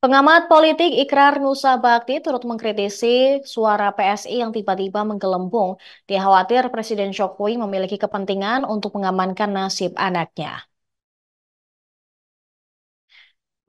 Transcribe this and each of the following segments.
Pengamat politik Ikrar Nusa Bakti turut mengkritisi suara PSI yang tiba-tiba menggelembung. Dikhawatir Presiden Jokowi memiliki kepentingan untuk mengamankan nasib anaknya.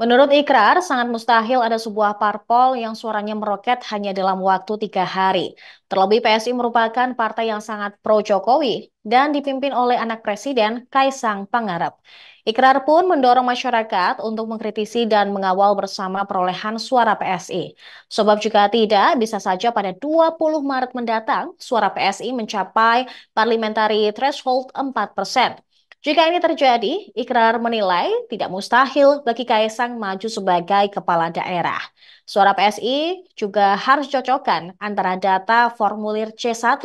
Menurut Ikrar, sangat mustahil ada sebuah parpol yang suaranya meroket hanya dalam waktu tiga hari. Terlebih PSI merupakan partai yang sangat pro Jokowi dan dipimpin oleh anak presiden Kaisang Pangarep. Ikrar pun mendorong masyarakat untuk mengkritisi dan mengawal bersama perolehan suara PSI. Sebab jika tidak, bisa saja pada 20 Maret mendatang suara PSI mencapai parliamentary threshold 4 persen. Jika ini terjadi, Ikrar menilai tidak mustahil bagi Kaisang maju sebagai kepala daerah. Suara PSI juga harus cocokkan antara data formulir C1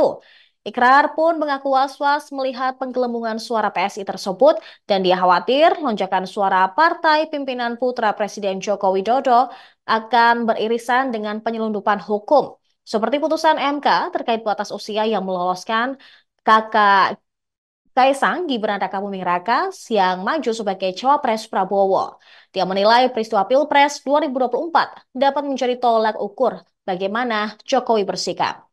Ikrar pun mengaku was-was melihat penggelembungan suara PSI tersebut dan dia khawatir lonjakan suara partai pimpinan putra Presiden Joko Widodo akan beririsan dengan penyelundupan hukum. Seperti putusan MK terkait batas usia yang meloloskan kakak Kaisang Gibran Raka Buming Raka siang maju sebagai cawapres Prabowo. Dia menilai peristiwa Pilpres 2024 dapat menjadi tolak ukur bagaimana Jokowi bersikap.